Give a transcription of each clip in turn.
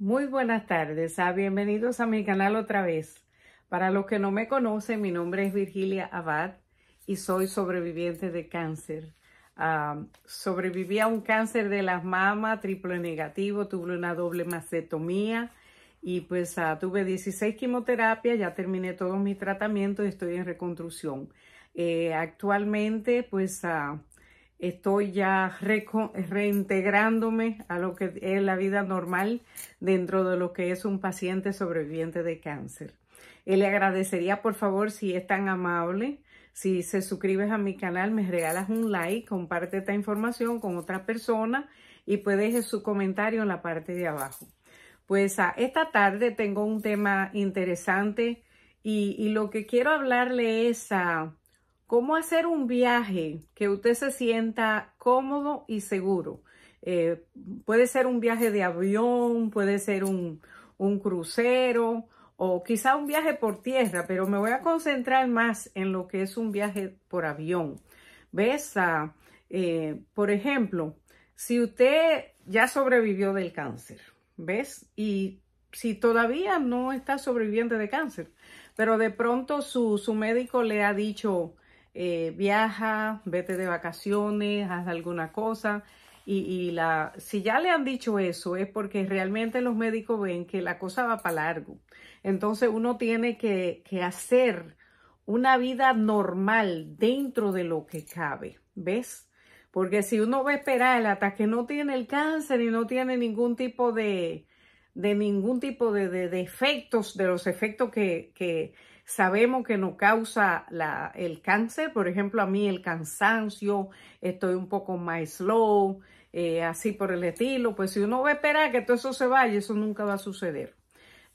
Muy buenas tardes, ah, bienvenidos a mi canal otra vez. Para los que no me conocen, mi nombre es Virgilia Abad y soy sobreviviente de cáncer. Ah, sobreviví a un cáncer de las mamas, triple negativo, tuve una doble mastectomía y pues ah, tuve 16 quimioterapias, ya terminé todos mis tratamientos y estoy en reconstrucción. Eh, actualmente pues estoy ya reintegrándome a lo que es la vida normal dentro de lo que es un paciente sobreviviente de cáncer. Eh, le agradecería por favor si es tan amable, si se suscribes a mi canal, me regalas un like, comparte esta información con otra persona y pues deje su comentario en la parte de abajo. Pues a ah, esta tarde tengo un tema interesante y lo que quiero hablarle es a ah, cómo hacer un viaje que usted se sienta cómodo y seguro. Eh, puede ser un viaje de avión, puede ser un, crucero o quizá un viaje por tierra, pero me voy a concentrar más en lo que es un viaje por avión. ¿Ves? Ah, eh, por ejemplo, si usted ya sobrevivió del cáncer, ¿ves? Y si todavía no está sobreviviente de cáncer, pero de pronto su, su médico le ha dicho, eh, viaja, vete de vacaciones, haz alguna cosa. Y, la, si ya le han dicho eso es porque realmente los médicos ven que la cosa va para largo. Entonces uno tiene que, hacer una vida normal dentro de lo que cabe, ¿ves? Porque si uno va a esperar hasta que no tiene el cáncer y no tiene ningún tipo de, de ningún tipo de, de, efectos, de los efectos que, que Sabemos que nos causa el cáncer, por ejemplo, a mí el cansancio, estoy un poco más slow, eh, así por el estilo. Pues si uno va a esperar que todo eso se vaya, eso nunca va a suceder.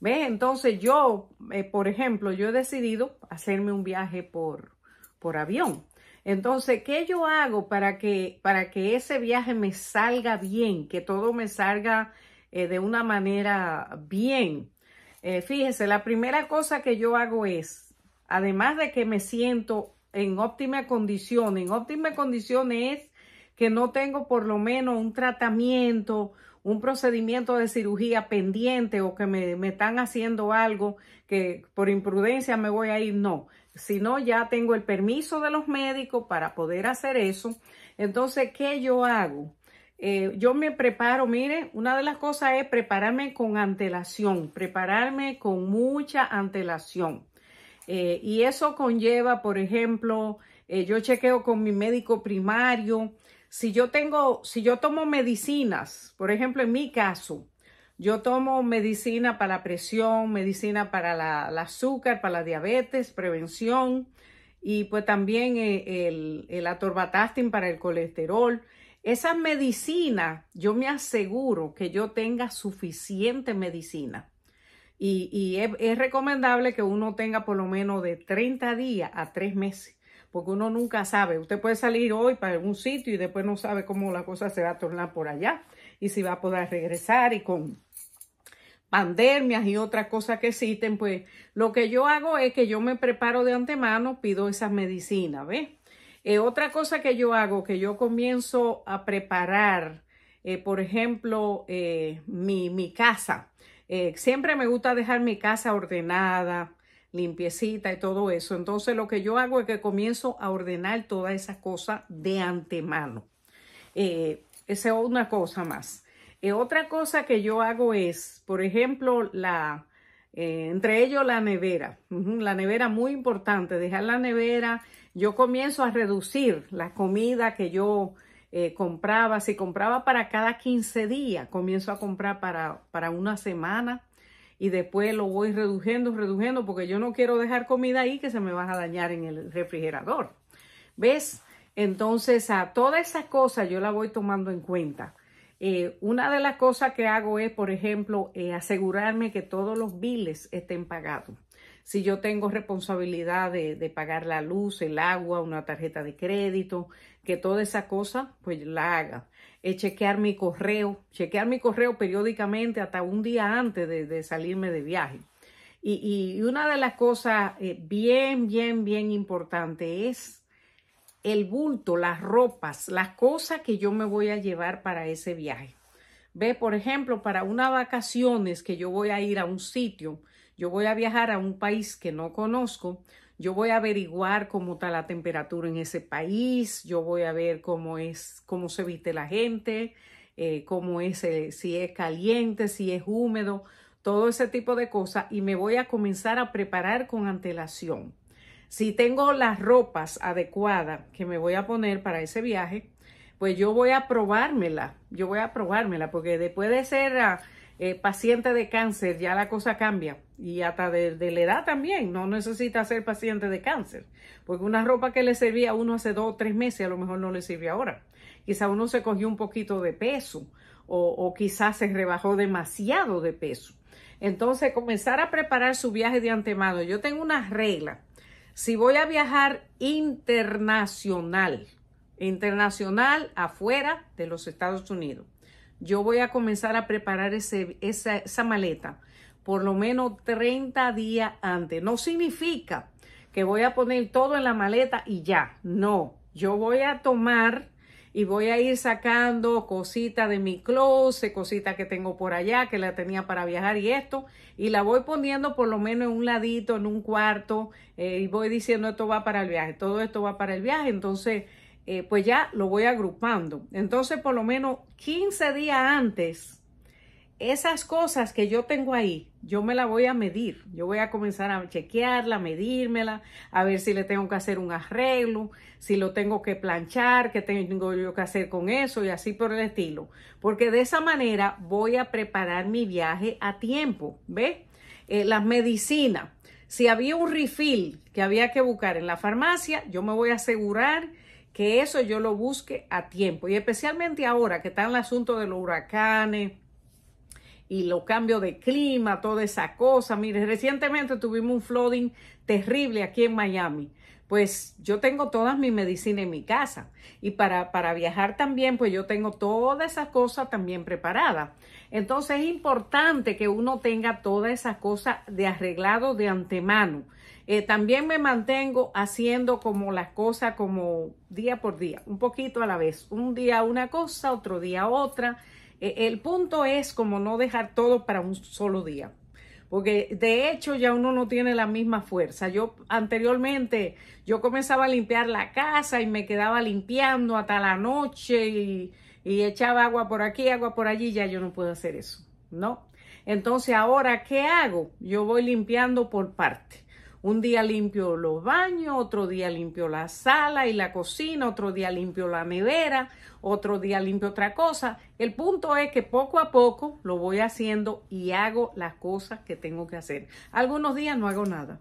¿Ves? Entonces yo, eh, por ejemplo, yo he decidido hacerme un viaje por, por avión. Entonces, ¿qué yo hago para que, para que ese viaje me salga bien, que todo me salga eh, de una manera bien? Eh, Fíjese, la primera cosa que yo hago es, además de que me siento en óptima condición, en óptima condición es que no tengo por lo menos un tratamiento, un procedimiento de cirugía pendiente o que me, me, están haciendo algo que por imprudencia me voy a ir, no. Si no, ya tengo el permiso de los médicos para poder hacer eso. Entonces, ¿qué yo hago? Eh, yo me preparo, mire, una de las cosas es prepararme con antelación, prepararme con mucha antelación. Eh, y eso conlleva, por ejemplo, eh, yo chequeo con mi médico primario. Si yo tengo, si yo tomo medicinas, por ejemplo, en mi caso, yo tomo medicina para la presión, medicina para la, azúcar, para la diabetes, prevención y pues también el, el, para el colesterol. Esas medicinas, yo me aseguro que yo tenga suficiente medicina. Y, es, recomendable que uno tenga por lo menos de 30 días a 3 meses, porque uno nunca sabe. Usted puede salir hoy para algún sitio y después no sabe cómo la cosa se va a tornar por allá y si va a poder regresar y con pandemias y otras cosas que existen, pues lo que yo hago es que yo me preparo de antemano, pido esas medicinas, ¿ves? Eh, otra cosa que yo hago, que yo comienzo a preparar, eh, por ejemplo, eh, mi, mi, casa. siempre me gusta dejar mi casa ordenada, limpiecita y todo eso. Entonces lo que yo hago es que comienzo a ordenar todas esas cosas de antemano. esa es una cosa más. otra cosa que yo hago es, por ejemplo, la, entre ellos la nevera. la nevera muy importante, dejar la nevera yo comienzo a reducir la comida que yo eh, compraba. Si compraba para cada 15 días, comienzo a comprar para, para una semana y después lo voy reduciendo, reduciendo, porque yo no quiero dejar comida ahí que se me va a dañar en el refrigerador. ¿Ves? Entonces, a todas esas cosas yo la voy tomando en cuenta. Eh, una de las cosas que hago es, por ejemplo, eh, asegurarme que todos los biles estén pagados si yo tengo responsabilidad de, pagar la luz, el agua, una tarjeta de crédito, que toda esa cosa, pues la haga. chequear mi correo, chequear mi correo periódicamente hasta un día antes de, salirme de viaje. Y, una de las cosas eh, bien, bien, bien importante es el bulto, las ropas, las cosas que yo me voy a llevar para ese viaje. Ve, por ejemplo, para unas vacaciones que yo voy a ir a un sitio, yo voy a viajar a un país que no conozco, yo voy a averiguar cómo está la temperatura en ese país, yo voy a ver cómo es, cómo se viste la gente, eh, cómo es, eh, si es caliente, si es húmedo, todo ese tipo de cosas y me voy a comenzar a preparar con antelación. Si tengo las ropas adecuadas que me voy a poner para ese viaje, pues yo voy a probármela, yo voy a probármela, porque después de ser... Ah, eh, paciente de cáncer, ya la cosa cambia. Y hasta de, la edad también, no necesita ser paciente de cáncer. Porque una ropa que le servía a uno hace dos o tres meses, a lo mejor no le sirve ahora. Quizá uno se cogió un poquito de peso o, o quizás se rebajó demasiado de peso. Entonces, comenzar a preparar su viaje de antemano. Yo tengo una regla. Si voy a viajar internacional, internacional afuera de los Estados Unidos, yo voy a comenzar a preparar esa, maleta por lo menos 30 días antes. No significa que voy a poner todo en la maleta y ya, no, yo voy a tomar y voy a ir sacando cositas de mi closet, cositas que tengo por allá, que la tenía para viajar y esto, y la voy poniendo por lo menos en un ladito, en un cuarto, eh, y voy diciendo esto va para el viaje, todo esto va para el viaje, entonces eh, pues ya lo voy agrupando. Entonces, por lo menos 15 días antes, esas cosas que yo tengo ahí, yo me las voy a medir. Yo voy a comenzar a chequearla, medírmela, a ver si le tengo que hacer un arreglo, si lo tengo que planchar, qué tengo yo que hacer con eso y así por el estilo. Porque de esa manera voy a preparar mi viaje a tiempo. ¿Ves? La eh, las medicinas. Si había un refill que había que buscar en la farmacia, yo me voy a asegurar que eso yo lo busque a tiempo. Y especialmente ahora que está el asunto de los huracanes y los cambios de clima, toda esa cosa. Mire, recientemente tuvimos un flooding terrible aquí en Miami. Pues yo tengo todas mis medicinas en mi casa. Y para, para viajar también, pues yo tengo todas esas cosas también preparadas. Entonces es importante que uno tenga todas esas cosas de arreglado de antemano eh, también me mantengo haciendo como las cosas como día por día, un poquito a la vez, un día una cosa, otro día otra. Eh, el punto es como no dejar todo para un solo día, porque de hecho ya uno no tiene la misma fuerza. Yo anteriormente, yo comenzaba a limpiar la casa y me quedaba limpiando hasta la noche y, echaba agua por aquí, agua por allí, ya yo no puedo hacer eso, ¿no? Entonces ahora, ¿qué hago? Yo voy limpiando por parte un día limpio los baños, otro día limpio la sala y la cocina, otro día limpio la nevera, otro día limpio otra cosa. El punto es que poco a poco lo voy haciendo y hago las cosas que tengo que hacer. Algunos días no hago nada,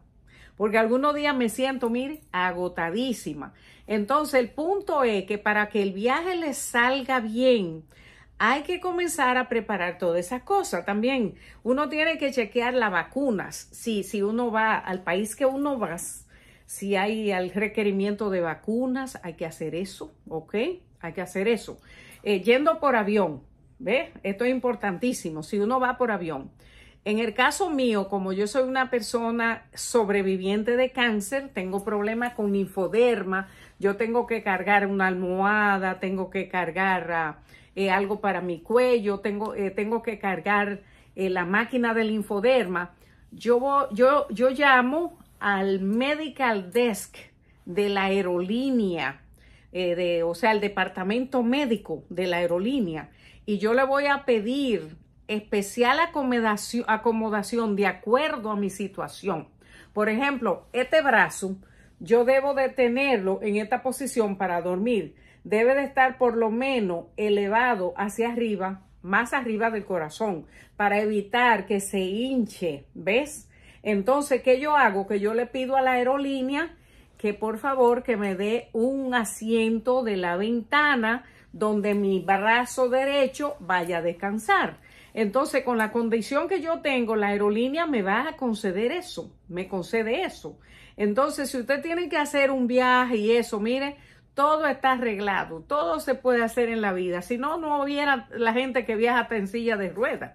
porque algunos días me siento, mire, agotadísima. Entonces el punto es que para que el viaje les salga bien, hay que comenzar a preparar todas esas cosas también. Uno tiene que chequear las vacunas. Si, si uno va al país que uno va, si hay el requerimiento de vacunas, hay que hacer eso, ¿ok? Hay que hacer eso. Eh, yendo por avión, ¿ves? Esto es importantísimo. Si uno va por avión. En el caso mío, como yo soy una persona sobreviviente de cáncer, tengo problemas con infoderma. yo tengo que cargar una almohada, tengo que cargar... Ah, eh, algo para mi cuello, tengo, eh, tengo que cargar eh, la máquina del infoderma, yo, yo, yo llamo al medical desk de la aerolínea, de, o sea, al departamento médico de la aerolínea, y yo le voy a pedir especial acomodación, acomodación de acuerdo a mi situación. Por ejemplo, este brazo, yo debo de tenerlo en esta posición para dormir debe de estar por lo menos elevado hacia arriba, más arriba del corazón, para evitar que se hinche, ¿ves? Entonces, ¿qué yo hago? Que yo le pido a la aerolínea que por favor que me dé un asiento de la ventana donde mi brazo derecho vaya a descansar. Entonces, con la condición que yo tengo, la aerolínea me va a conceder eso, me concede eso. Entonces, si usted tiene que hacer un viaje y eso, mire, todo está arreglado, todo se puede hacer en la vida. Si no, no hubiera la gente que viaja en silla de ruedas.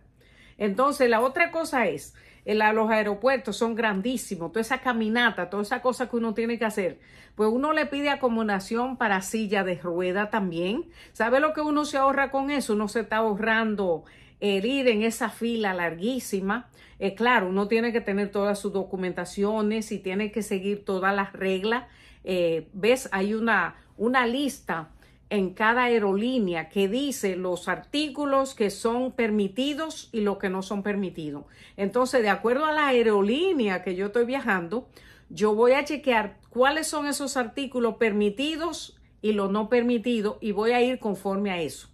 Entonces, la otra cosa es, los aeropuertos son grandísimos, toda esa caminata, toda esa cosa que uno tiene que hacer. Pues uno le pide acomodación para silla de rueda también. ¿Sabe lo que uno se ahorra con eso? Uno se está ahorrando el ir en esa fila larguísima. Eh, claro, uno tiene que tener todas sus documentaciones y tiene que seguir todas las reglas. Eh, ¿Ves? Hay una una lista en cada aerolínea que dice los artículos que son permitidos y los que no son permitidos. Entonces, de acuerdo a la aerolínea que yo estoy viajando, yo voy a chequear cuáles son esos artículos permitidos y los no permitidos y voy a ir conforme a eso.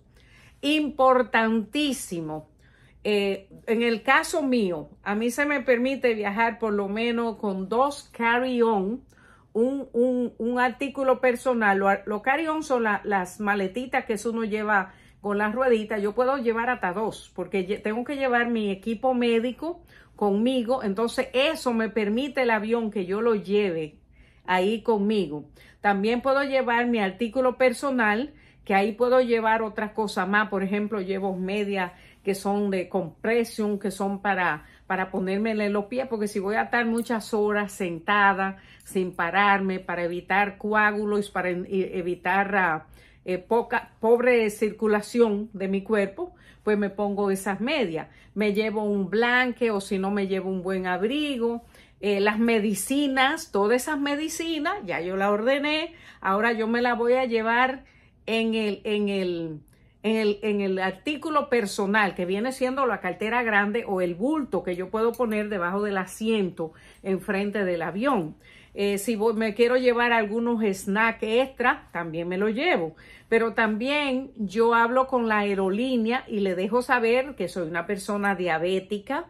Importantísimo. Eh, en el caso mío, a mí se me permite viajar por lo menos con dos carry-on un, artículo personal, lo, lo son las maletitas que uno lleva con las rueditas, yo puedo llevar hasta dos, porque tengo que llevar mi equipo médico conmigo, entonces eso me permite el avión que yo lo lleve ahí conmigo. También puedo llevar mi artículo personal, que ahí puedo llevar otras cosas más, por ejemplo, llevo medias que son de compresión, que son para para ponerme la elopía, porque si voy a estar muchas horas sentada, sin pararme, para evitar coágulos, para evitar ah, eh, poca, pobre circulación de mi cuerpo, pues me pongo esas medias. Me llevo un blanque o si no me llevo un buen abrigo. Eh, las medicinas, todas esas medicinas, ya yo la ordené, ahora yo me la voy a llevar en el, en el, en el, artículo personal, que viene siendo la cartera grande o el bulto que yo puedo poner debajo del asiento enfrente del avión. Eh, si me quiero llevar algunos snacks extra, también me lo llevo. Pero también yo hablo con la aerolínea y le dejo saber que soy una persona diabética,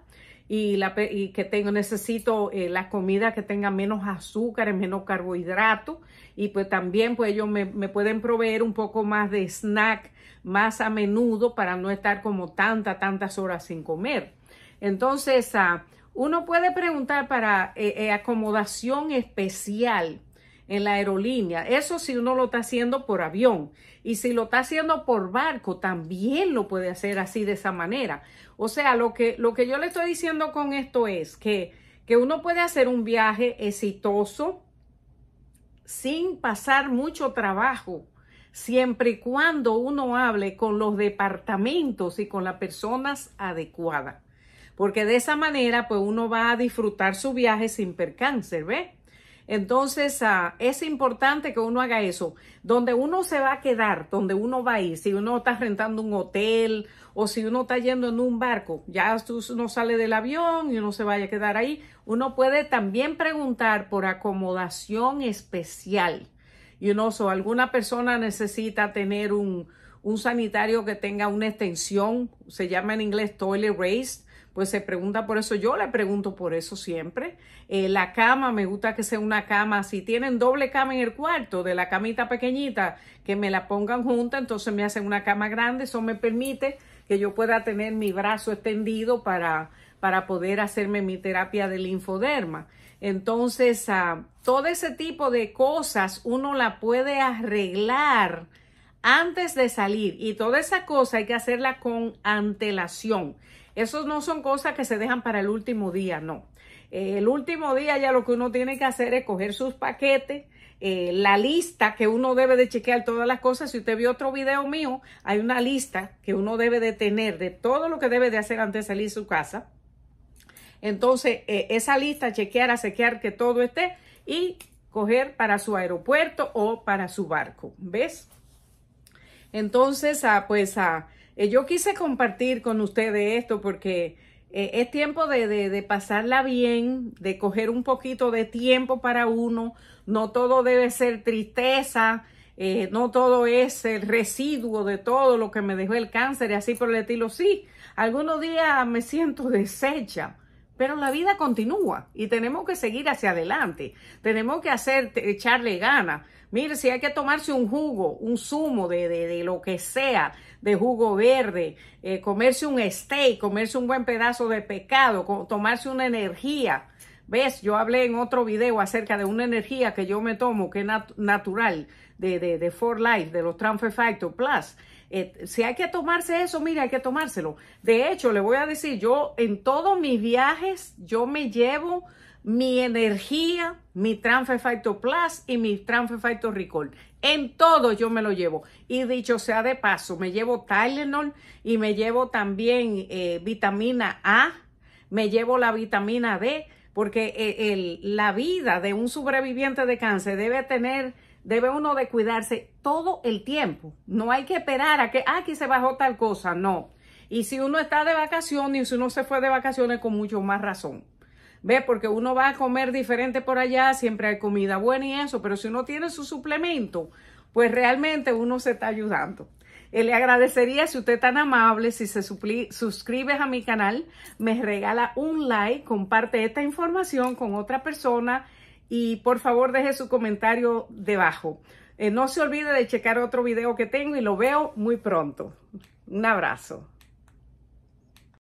y, la, que tengo, necesito las eh, la comida que tenga menos azúcar, menos carbohidrato y pues también pues ellos me, pueden proveer un poco más de snack más a menudo para no estar como tantas, tantas horas sin comer. Entonces, ah, uno puede preguntar para eh, eh, acomodación especial en la aerolínea. Eso si uno lo está haciendo por avión. Y si lo está haciendo por barco, también lo puede hacer así de esa manera. O sea, lo que, lo que yo le estoy diciendo con esto es que, que uno puede hacer un viaje exitoso sin pasar mucho trabajo, siempre y cuando uno hable con los departamentos y con las personas adecuadas. Porque de esa manera, pues uno va a disfrutar su viaje sin percáncer, ¿ves? Entonces, ah, es importante que uno haga eso. Donde uno se va a quedar, donde uno va a ir, si uno está rentando un hotel o si uno está yendo en un barco, ya uno sale del avión y uno se vaya a quedar ahí, uno puede también preguntar por acomodación especial. Y uno, alguna persona necesita tener un, un sanitario que tenga una extensión, se llama en inglés toilet raised, pues se pregunta por eso. Yo le pregunto por eso siempre. Eh, la cama, me gusta que sea una cama. Si tienen doble cama en el cuarto, de la camita pequeñita, que me la pongan junta, entonces me hacen una cama grande. Eso me permite que yo pueda tener mi brazo extendido para, para poder hacerme mi terapia de linfoderma. Entonces, ah, todo ese tipo de cosas uno la puede arreglar antes de salir y toda esa cosa hay que hacerla con antelación. Esos no son cosas que se dejan para el último día, no. Eh, el último día ya lo que uno tiene que hacer es coger sus paquetes, eh, la lista que uno debe de chequear todas las cosas. Si usted vio otro video mío, hay una lista que uno debe de tener de todo lo que debe de hacer antes de salir de su casa. Entonces, eh, esa lista, chequear, chequear que todo esté y coger para su aeropuerto o para su barco. ¿Ves? Entonces, ah, pues... a ah, eh, yo quise compartir con ustedes esto porque eh, es tiempo de, pasarla bien, de coger un poquito de tiempo para uno. No todo debe ser tristeza, eh, no todo es el residuo de todo lo que me dejó el cáncer y así por el estilo. Sí, algunos días me siento deshecha pero la vida continúa y tenemos que seguir hacia adelante. Tenemos que hacer, echarle ganas. Mire, si hay que tomarse un jugo, un zumo de, de, de lo que sea, de jugo verde, eh, comerse un steak, comerse un buen pedazo de pescado, tomarse una energía. ¿Ves? Yo hablé en otro video acerca de una energía que yo me tomo, que es natural, de, de, de For Life, de los Transfer Factor Plus eh, si hay que tomarse eso, mira, hay que tomárselo. De hecho, le voy a decir, yo en todos mis viajes, yo me llevo mi energía, mi Transfer Plus y mi Transfer Recall. En todo yo me lo llevo. Y dicho sea de paso, me llevo Tylenol y me llevo también eh, vitamina A, me llevo la vitamina D, porque eh, la vida de un sobreviviente de cáncer debe tener debe uno de cuidarse todo el tiempo. No hay que esperar a que ah, aquí se bajó tal cosa, no. Y si uno está de vacaciones y si uno se fue de vacaciones con mucho más razón. Ve, Porque uno va a comer diferente por allá, siempre hay comida buena y eso, pero si uno tiene su suplemento, pues realmente uno se está ayudando. Eh, le agradecería si usted es tan amable, si se suscribe a mi canal, me regala un like, comparte esta información con otra persona y por favor deje su comentario debajo. Eh, no se olvide de checar otro video que tengo y lo veo muy pronto. Un abrazo.